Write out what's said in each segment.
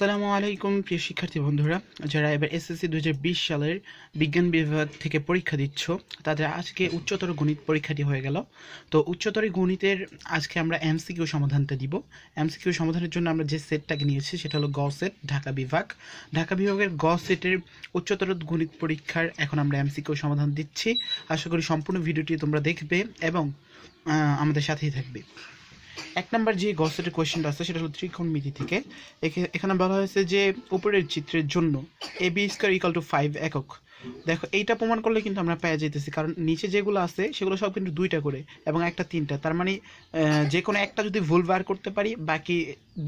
সালামু আলাইকুম প্রিয় শিক্ষার্থী বন্ধুরা যারা এবার এসএসসি দু সালের বিজ্ঞান বিভাগ থেকে পরীক্ষা দিচ্ছ তাদের আজকে উচ্চতর গণিত পরীক্ষাটি হয়ে গেল তো উচ্চতর গণিতের আজকে আমরা এমসিকিউ সমাধানটা দিব এমসিকিউ সমাধানের জন্য আমরা যে সেটটাকে নিয়েছি সেটা হলো গ সেট e ঢাকা বিভাগ ঢাকা বিভাগের গ সেটের e উচ্চতর গণিত পরীক্ষার এখন আমরা এমসিকিউ সমাধান দিচ্ছি আশা করি সম্পূর্ণ ভিডিওটি তোমরা দেখবে এবং আমাদের সাথেই থাকবে এক নাম্বার যে গসেটের কোয়েশ্চেনটা আছে সেটা হলো মিতি থেকে এখানে বলা হয়েছে যে উপরের চিত্রের জন্য A B square equal to five একক দেখো এইটা প্রমাণ করলে কিন্তু আমরা পেয়ে যেতেছি কারণ নিচে যেগুলো আছে সেগুলো সব কিন্তু দুইটা করে এবং একটা তিনটা তার মানে যে কোনো একটা যদি ভুল বার করতে পারি বাকি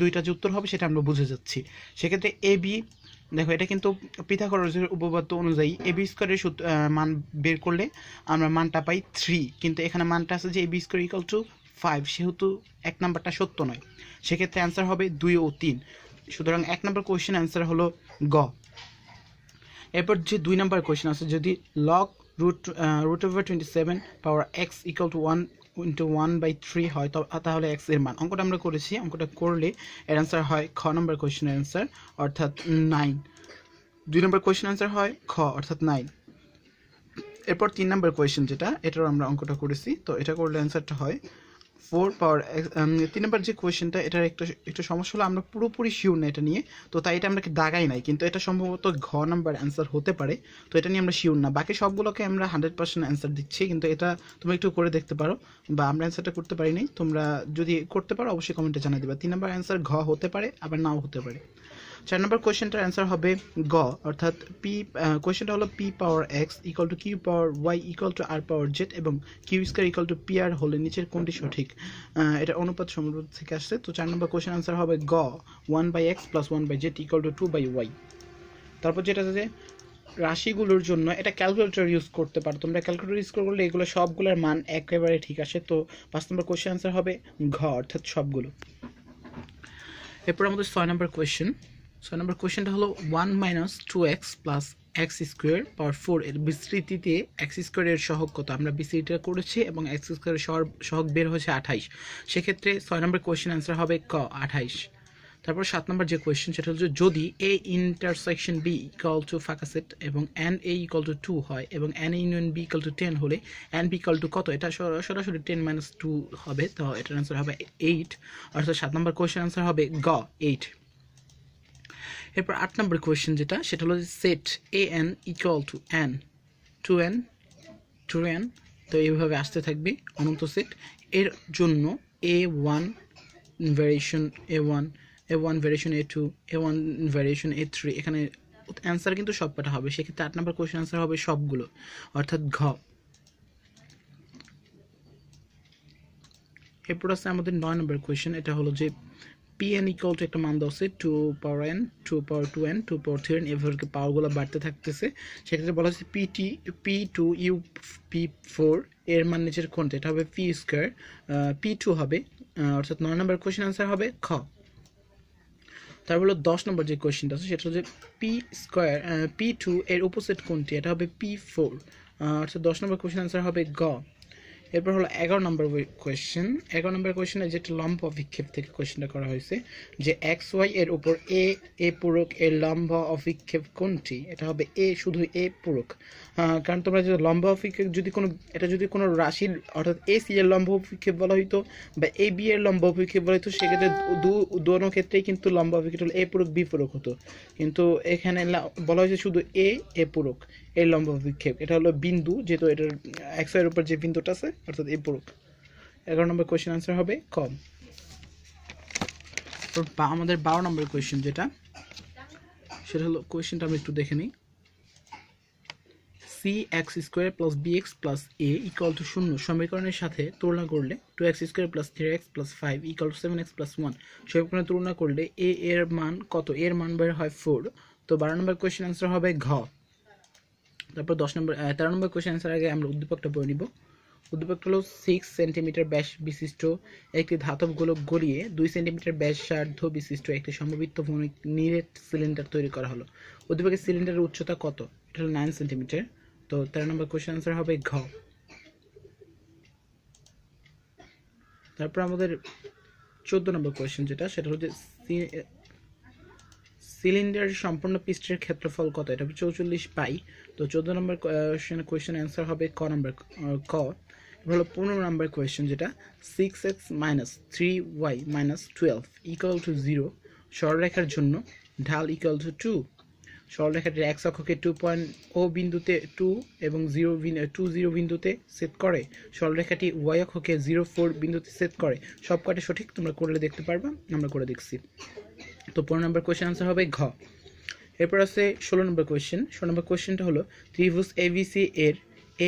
দুইটা যুক্তর হবে সেটা আমরা বুঝে যাচ্ছি সেক্ষেত্রে এ বি দেখো এটা কিন্তু পিথাগোরাসের উপপাদ্য অনুযায়ী এ বি স্কোয়ারের মান বের করলে আমরা মানটা পাই থ্রি কিন্তু এখানে মানটা আছে যে A B square equal to five সেহেতু এক নাম্বারটা সত্য নয় সেক্ষেত্রে অ্যান্সার হবে দুই ও তিন সুতরাং এক নম্বর কোয়েশ্চেন অ্যান্সার হলো গ এরপর যে দুই নাম্বার কোয়েশ্চেন আছে যদি log root root over twenty seven power x equal to one into one by three হয় তাহলে এক্স এর মান অঙ্কটা আমরা করেছি অঙ্কটা করলে এর অ্যান্সার হয় খ নম্বর কোয়েশ্চেনের অ্যান্সার অর্থাৎ নাইন দুই নম্বর কোয়েশ্চেন অ্যান্সার হয় খ অর্থাৎ নাইন এরপর তিন নম্বর কোয়েশ্চেন যেটা এটারও আমরা অঙ্কটা করেছি তো এটা করলে অ্যান্সারটা হয় ফোর পাওয়ার তিন নম্বর যে কোয়েশ্চেনটা এটার একটা একটা সমস্যা হলো আমরা পুরোপুরি শিওর না এটা নিয়ে তো তাই এটা আমরা দাগাই নাই কিন্তু এটা সম্ভবত ঘ নাম্বার অ্যান্সার হতে পারে তো এটা নিয়ে আমরা শিওর না বাকি সবগুলোকে আমরা হান্ড্রেড পার্সেন্ট অ্যান্সার দিচ্ছি কিন্তু এটা তুমি একটু করে দেখতে পারো বা আমরা অ্যান্সারটা করতে পারি তোমরা যদি করতে পারো অবশ্যই কমেন্টে জানিয়ে দেবে তিন নম্বর অ্যান্সার ঘ হতে পারে আবার নাও হতে পারে চার নম্বর কোয়েশ্চেনটার অ্যান্সার হবে গ অর্থাৎ পি কোয়েশ্চেনটা হলো P power x equal to Q power y equal to R power z এবং Q square equal to P R হলে নিচের কোনটি সঠিক এটা অনুপাত সম্পর্ক থেকে আসছে তো চার নম্বর কোয়েশ্চেন অ্যান্সার হবে গ one by x plus one by z equal to two by y তারপর যেটা আছে রাশিগুলোর জন্য এটা ক্যালকুলেটর ইউজ করতে পারো তোমরা ক্যালকুলেটর ইউজ করলে এগুলো সবগুলোর মান একেবারে ঠিক আসে তো পাঁচ নম্বর কোয়েশ্চেন অ্যান্সার হবে ঘ অর্থাৎ সবগুলো এরপর আমাদের ছয় নম্বর কোয়েশ্চেন ছয় নম্বর কোয়েশ্চেনটা হলো one minus two x plus x square power four এর বিস্তৃতিতে এক্স স্কোয়ারের সহক কত আমরা বিস্তৃতিটা করেছি এবং এক্স স্কোয়ারের সহক বের হয়েছে আঠাইশ সেক্ষেত্রে ছয় নম্বর কোয়েশ্চেন অ্যান্সার হবে ক আঠাইশ তারপর সাত নম্বর যে কোয়েশ্চেন সেটা হচ্ছে যদি A intersection B equal to ফাঁকা সেট এবং n A equal to two হয় এবং n A union B equal to ten হলে এন বি ইকাল টু কত এটা সরাসরি টেন মাইনাস টু হবে তো এটার অ্যান্সার হবে এইট অর্থাৎ সাত নম্বর কোয়েশ্চেন অ্যান্সার হবে গ এইট এরপর আট নম্বর কোয়েশ্চেন যেটা সেটা হলো set A n equal to n to n to n তো এইভাবে আসতে থাকবে অনন্ত সেট এর জন্য A one variation A one A one variation A two A one variation A three এখানে অ্যান্সার কিন্তু সবকটা হবে সেক্ষেত্রে আট নম্বর কোয়েশ্চেন অ্যান্সার হবে সবগুলো অর্থাৎ ঘ এরপর আছে আমাদের নয় নম্বর কোয়েশ্চেন এটা হলো যে পিএন ইকুয়াল টু একটা মান দেওয়া হচ্ছে two power n two power two n two power three n এভাবে পাওয়ারগুলো বাড়তে থাকতেছে সেক্ষেত্রে বলা হচ্ছে PT P two U P four এর মান নিচের কোনটা এটা হবে পি স্কোয়ার পি টু হবে অর্থাৎ নয় নম্বর কোয়েশ্চেন আনসার হবে খ তারপর হলো দশ নম্বর যে কোয়েশ্চেনটা আছে সেটা হচ্ছে পি স্কোয়ার পি টু এর উপসেট কোনটি এটা হবে পি ফোর অর্থাৎ দশ নম্বর কোয়েশ্চেন আনসার হবে গ এরপর হলো এগারো নম্বর কোয়েশ্চেন এগারো নম্বর কোয়েশ্চেনে যেটা লম্ব অভিক্ষেপ থেকে কোয়েশ্চেনটা করা হয়েছে যে এক্স ওয়াই এর উপর এ এ পূরক এর লম্ব অভিক্ষেপ কোনটি এটা হবে এ শুধু এ পূরক কারণ তোমরা যদি লম্ব অভিক্ষেপ যদি কোনো এটা যদি কোনো রাশির অর্থাৎ এ সি এর লম্ব অভিক্ষেপ বলা হইতো বা এ বি এর লম্ব অভিক্ষেপ বলা হইতো সেক্ষেত্রে দু ক্ষেত্রেই কিন্তু লম্ব অভিক্ষেপ হলো এ পূরক বি পূরক হতো কিন্তু এখানে বলা হয়েছে শুধু এ এ পূরক এই লম্ব বিক্ষেপ এটা হলো বিন্দু যেহেতু এটার এক্সয়ের উপর যে বিন্দুটা আছে অর্থাৎ এই প্রুফ এগারো নম্বর কোয়েশ্চেন আনসার হবে কম আমাদের বারো নম্বর কোয়েশ্চেন যেটা সেটা হলো কোয়েশ্চেনটা আমি একটু দেখে নিই C x square plus B x plus A equal to শূন্য সমীকরণের সাথে তুলনা করলে two x square plus three x plus five equal to seven x plus one সমীকরণের তুলনা করলে এ এর মান কত এর মান বের হয় ফোর তো বারো নম্বর কোয়েশ্চেন আনসার হবে ঘ তারপর দশ নম্বর তেরো নম্বর কোয়েশ্চেন অ্যান্সার আগে আমরা উদ্দীপকটা বলে নিব উদ্দীপকটা হলো সিক্স সেন্টিমিটার ব্যাস বিশিষ্ট একটি ধাতব গোলক গড়িয়ে দুই সেন্টিমিটার ব্যাসার্ধ বিশিষ্ট একটি সমবৃত্ত ভৌমিক নিরেট সিলিন্ডার তৈরি করা হলো উদ্দীপকের সিলিন্ডারের উচ্চতা কত এটা হলো নাইন সেন্টিমিটার তো তেরো নম্বর কোয়েশ্চেন অ্যান্সার হবে ঘ তারপর আমাদের চোদ্দ নম্বর কোয়েশ্চেন যেটা সেটা হচ্ছে সিলিন্ডারের সম্পূর্ণ পৃষ্ঠের ক্ষেত্রফল কত এটা চৌচল্লিশ পাই তো চোদ্দ নম্বর কোয়েশ্চেন অ্যান্সার হবে ক নম্বর ক হলো পনেরো নম্বর কোয়েশ্চেন যেটা six x minus three y minus twelve equal to zero সরলরেখার জন্য ঢাল ইকুয়াল টু টু সরলরেখাটি এক অক্ষকে টু পয়েন্ট ও বিন্দুতে টু এবং জিরো টু জিরো বিন্দুতে সেট করে সরলরেখাটি ওয়াই অক্ষকে জিরো ফোর বিন্দুতে সেট করে সব কটা সঠিক তোমরা করলে দেখতে পারবা আমরা করে দেখছি তো পনেরো নম্বর কোয়েশ্চেন আনসার হবে ঘ এরপর আছে ষোলো নম্বর কোয়েশ্চেন ষোলো নম্বর কোয়েশ্চেনটা হলো ত্রিভুজ এ সি এর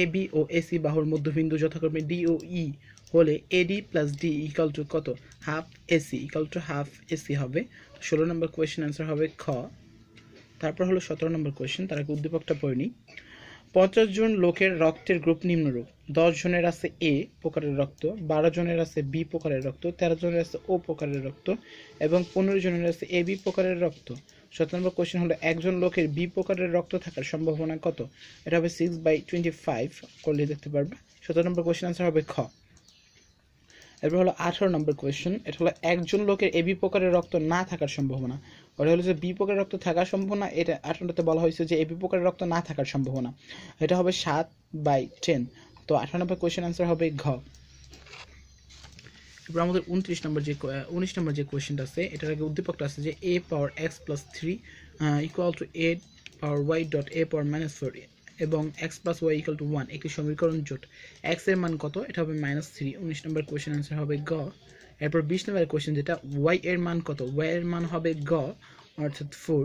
এ বি ও এসি বাহুর মধ্যবিন্দু যথাক্রমে ডি ও ই e হলে AD plus D equal to কত half AC equal to half AC হবে ষোলো নম্বর কোয়েশ্চেন আনসার হবে খ তারপর হলো সতেরো নম্বর কোয়েশ্চেন তার আগে উদ্দীপকটা পড়িনি নিই পঞ্চাশ জন লোকের রক্তের গ্রুপ নিম্নরূপ দশ জনের আছে এ প্রকারের রক্ত বারো জনের আছে বি প্রকারের রক্ত তেরো জনের আছে ও প্রকারের রক্ত এবং পনেরো জনের আছে এ বি প্রকারের রক্ত সত নম্বর কোয়েশ্চেন হলো একজন লোকের বি প্রকারের রক্ত থাকার সম্ভাবনা কত এটা হবে সিক্স বাই টোয়েন্টি ফাইভ করলে দেখতে পারবে সতেরো নম্বর কোয়েশ্চেন আনসার হবে খ এরপর হলো আঠারো নম্বর কোয়েশ্চেন এটা হলো একজন লোকের এবি প্রকারের রক্ত না থাকার সম্ভাবনা ওটা হলো যে বি প্রকারের রক্ত থাকার সম্ভাবনা এটা আঠারোতে বলা হয়েছে যে এ প্রকারের রক্ত না থাকার সম্ভাবনা এটা হবে সাত বাই টেন তো আঠারো নম্বর কোয়েশ্চেন আনসার হবে ঘ এবার আমাদের উনত্রিশ নম্বর যে উনিশ নম্বর যে কোয়েশ্চেনটা আছে এটার আগে উদ্দীপকটা আছে যে A power x plus three equal to A power y dot A power minus four এবং x plus y equal to one একটি সমীকরণ জোট এক্স এর মান কত এটা হবে মাইনাস থ্রি উনিশ নম্বর কোয়েশ্চেন আনসার হবে গ এরপর বিশ নম্বরের কোয়েশ্চেন যেটা ওয়াই এর মান কত ওয়াই এর মান হবে গ অর্থাৎ ফোর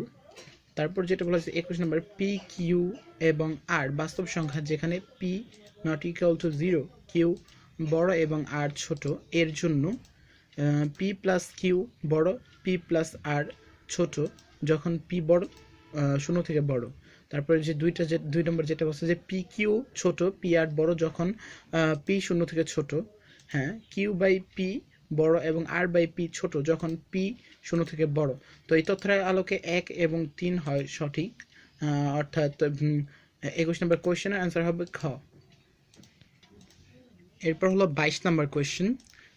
তারপর যেটা বলা হয়েছে একুশ নম্বর পি কিউ এবং আর বাস্তব সংখ্যা যেখানে P not equal to zero Q বড় এবং আর ছোট এর জন্য পি প্লাস কিউ বড় পি প্লাস আর ছোট যখন পি বড় শূন্য থেকে বড় তারপরে যে দুইটা যে দুই নম্বর যেটা বলছে যে পি কিউ ছোট পি আর বড় যখন পি শূন্য থেকে ছোট হ্যাঁ কিউ বাই পি বড় এবং আর বাই পি ছোট যখন পি শূন্য থেকে বড় তো এই তথ্যের আলোকে এক এবং তিন হয় সঠিক অর্থাৎ একুশ নম্বর কোয়েশ্চেনের অ্যান্সার হবে খ এরপর হলো বাইশ নম্বর কোয়েশ্চেন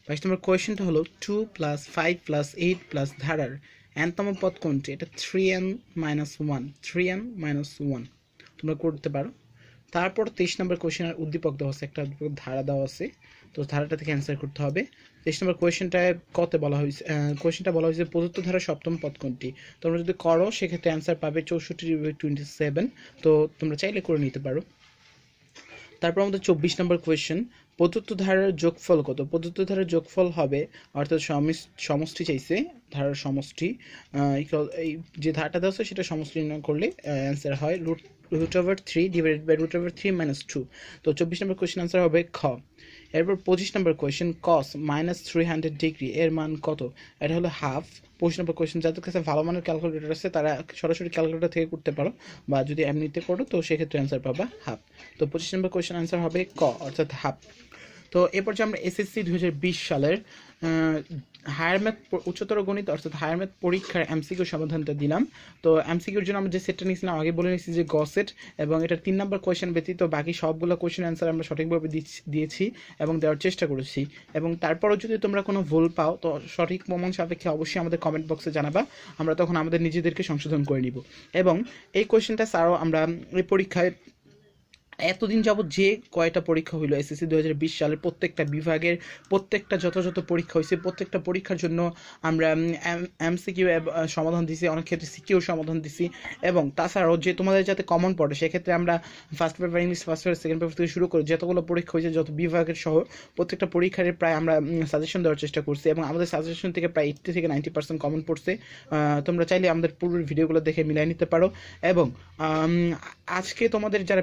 বাইশ নম্বর কোয়েশ্চেনটা হলো two plus five plus eight plus ধারার এনতম পদ কোনটি এটা three n minus one three n minus one তোমরা করতে পারো তারপর তেইশ নম্বর কোয়েশ্চেনের উদ্দীপক দেওয়া আছে একটা ধারা দেওয়া আছে তো ধারাটা থেকে অ্যান্সার করতে হবে তেইশ নম্বর কোয়েশনটায় কতে বলা হয়েছে কোয়েশনটা বলা হয়েছে প্রদত্ত ধারা সপ্তম পদ কোনটি তোমরা যদি করো সেক্ষেত্রে অ্যান্সার পাবে চৌষট্টি টোয়েন্টি সেভেন তো তোমরা চাইলে করে নিতে পারো তারপর আমাদের চব্বিশ নম্বর কোয়েশ্চেন প্রদত্ত ধারার যোগফল কত প্রদত্ত ধারার যোগফল হবে অর্থাৎ সমষ্টি চাইছে ধারার সমষ্টি এই যে ধারাটা দেওয়া সেটা সমষ্টি নির্ণয় করলে অ্যান্সার হয় root root over three divided by root over three minus two তো চব্বিশ নম্বর কোয়েশ্চেন অ্যান্সার হবে খ এরপর পঁচিশ নম্বর question cos minus three hundred degree এর মান কত এটা হলো হাফ পঁচিশ নম্বর কোয়েশ্চেন যাদের কাছে ভালো মানের ক্যালকুলেটর আছে তারা সরাসরি ক্যালকুলেটর থেকে করতে পারো বা যদি এমনিতে করো তো সেক্ষেত্রে অ্যান্সার পাবা হাফ তো পঁচিশ নম্বর কোয়েশ্চেন অ্যান্সার হবে ক অর্থাৎ হাফ তো এ পর্যায়ে আমরা এসএসসি বিশ সালের হায়ার ম্যাথ উচ্চতর গণিত অর্থাৎ হায়ার ম্যাথ পরীক্ষার এমসিকিউ সমাধানটা দিলাম তো এমসিকিউর জন্য আমরা যে সেটটা নিয়েছিলাম আগে বলে নিয়েছি যে গসেট e এবং এটা তিন নম্বর কোয়েশ্চেন ব্যতীত বাকি সবগুলো কোয়েশ্চেন অ্যান্সার আমরা সঠিকভাবে দিয়েছি এবং দেওয়ার চেষ্টা করেছি এবং তারপরও যদি তোমরা কোনো ভুল পাও তো সঠিক প্রমাণ সাপেক্ষে অবশ্যই আমাদের কমেন্ট বক্সে জানাবা আমরা তখন আমাদের নিজেদেরকে সংশোধন করে নিব এবং এই কোয়েশ্চেনটা স্যারও আমরা এই পরীক্ষায় এতদিন যাবৎ যে কয়টা পরীক্ষা হইলো এসএসসি দু হাজার সালের প্রত্যেকটা বিভাগের প্রত্যেকটা যথাযথ পরীক্ষা হয়েছে প্রত্যেকটা পরীক্ষার জন্য আমরা এমসিকিউ সমাধান দিছি অনেক ক্ষেত্রে সিকিউ সমাধান দিছি এবং তাছাড়াও যে তোমাদের যাতে কমন পড়ে সেক্ষেত্রে আমরা first paper English first paper second paper থেকে শুরু করে যতগুলো পরীক্ষা হয়েছে যত বিভাগের সহ প্রত্যেকটা পরীক্ষার প্রায় আমরা সাজেশন দেওয়ার চেষ্টা করছি এবং আমাদের সাজেশন থেকে প্রায় এইটটি থেকে নাইনটি পার্সেন্ট কমন পড়ছে তোমরা চাইলে আমাদের পুরো ভিডিওগুলো দেখে মিলাই নিতে পারো এবং আজকে তোমাদের যারা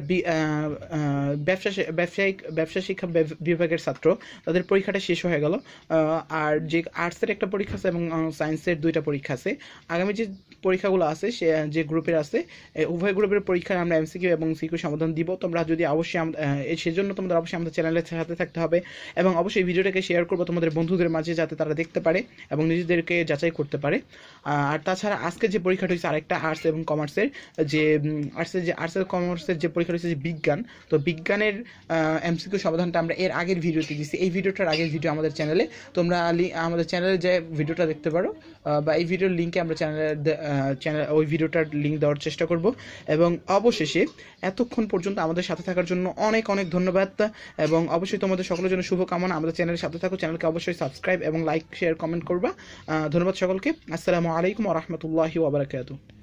ব্যবসা ব্যবসায়িক ব্যবসা শিক্ষা বিভাগের ছাত্র তাদের পরীক্ষাটা শেষ হয়ে গেল আর যে আর্টসের একটা পরীক্ষা আছে এবং সায়েন্সের দুইটা পরীক্ষা আছে আগামী যে পরীক্ষাগুলো আছে সে যে গ্রুপের আছে উভয় গ্রুপের পরীক্ষায় আমরা এমসিকিউ এবং সিকিউ সমাধান দিব তোমরা যদি অবশ্যই সেজন্য তোমাদের অবশ্যই আমাদের চ্যানেলের সাথে থাকতে হবে এবং অবশ্যই ভিডিওটাকে শেয়ার করবো তোমাদের বন্ধুদের মাঝে যাতে তারা দেখতে পারে এবং নিজেদেরকে যাচাই করতে পারে আর তাছাড়া আজকে যে পরীক্ষাটা হয়েছে আরেকটা আর্টস এবং কমার্সের যে আর্টসের যে আর্টস আর্টস কমার্সের যে পরীক্ষা রয়েছে যে বিজ্ঞান তো বিজ্ঞানের এমসিকিউ সমাধানটা আমরা এর আগের ভিডিওতে দিচ্ছি এই ভিডিওটার আগের ভিডিও আমাদের চ্যানেলে তোমরা আমাদের চ্যানেলে যে ভিডিওটা দেখতে পারো বা এই ভিডিওর লিঙ্কে আমরা চ্যানেলে চ্যানেল ওই ভিডিওটার লিঙ্ক দেওয়ার চেষ্টা করব এবং অবশেষে এতক্ষণ পর্যন্ত আমাদের সাথে থাকার জন্য অনেক অনেক ধন্যবাদ এবং অবশ্যই তোমাদের সকলের জন্য শুভকামনা আমাদের চ্যানেলের সাথে থাকো চ্যানেলকে অবশ্যই সাবস্ক্রাইব এবং লাইক শেয়ার কমেন্ট করবা ধন্যবাদ সকলকে আসসালামু আলাইকুম ওরহমতুল্লাহি ওবরাকাতু